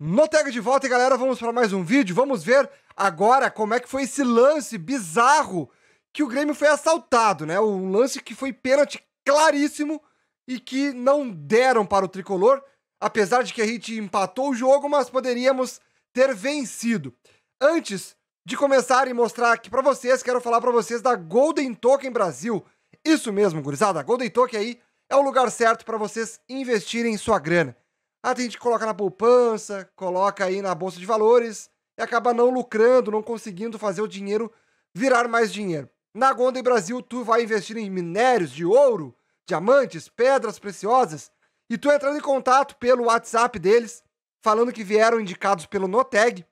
No Tag de Volta, galera, vamos para mais um vídeo. Vamos ver agora como é que foi esse lance bizarro que o Grêmio foi assaltado, né? Um lance que foi pênalti claríssimo e que não deram para o Tricolor, apesar de que a gente empatou o jogo, mas poderíamos ter vencido. Antes de começar e mostrar aqui para vocês, quero falar para vocês da Golden Token Brasil. Isso mesmo, gurizada, a Golden Token aí é o lugar certo para vocês investirem sua grana. Ah, tem gente que coloca na poupança, coloca aí na bolsa de valores e acaba não lucrando, não conseguindo fazer o dinheiro virar mais dinheiro. Na e Brasil, tu vai investir em minérios de ouro, diamantes, pedras preciosas e tu entrando em contato pelo WhatsApp deles, falando que vieram indicados pelo Noteg,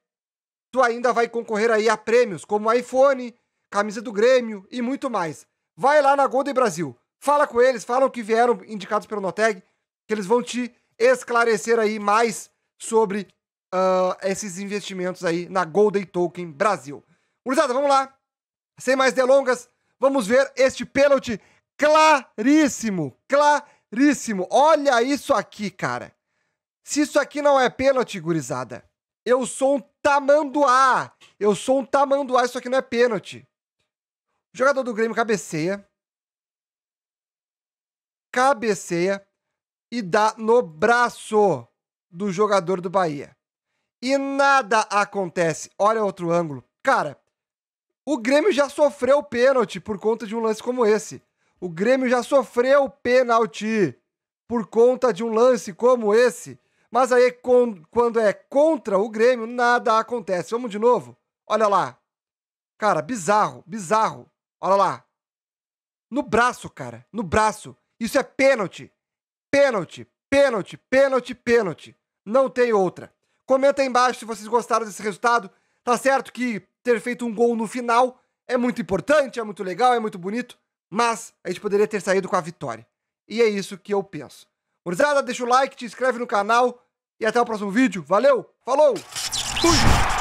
tu ainda vai concorrer aí a prêmios como iPhone, camisa do Grêmio e muito mais. Vai lá na e Brasil, fala com eles, falam que vieram indicados pelo Noteg, que eles vão te esclarecer aí mais sobre uh, esses investimentos aí na Golden Token Brasil. Gurizada, vamos lá. Sem mais delongas, vamos ver este pênalti claríssimo, claríssimo. Olha isso aqui, cara. Se isso aqui não é pênalti, gurizada, eu sou um tamanduá. Eu sou um tamanduá, isso aqui não é pênalti. O jogador do Grêmio cabeceia. Cabeceia e dá no braço do jogador do Bahia. E nada acontece. Olha outro ângulo. Cara, o Grêmio já sofreu pênalti por conta de um lance como esse. O Grêmio já sofreu pênalti por conta de um lance como esse. Mas aí, quando é contra o Grêmio, nada acontece. Vamos de novo? Olha lá. Cara, bizarro, bizarro. Olha lá. No braço, cara, no braço. Isso é pênalti. Pênalti, pênalti, pênalti, pênalti. Não tem outra. Comenta aí embaixo se vocês gostaram desse resultado. Tá certo que ter feito um gol no final é muito importante, é muito legal, é muito bonito, mas a gente poderia ter saído com a vitória. E é isso que eu penso. Gurizada, deixa o like, te inscreve no canal e até o próximo vídeo. Valeu, falou! Fui!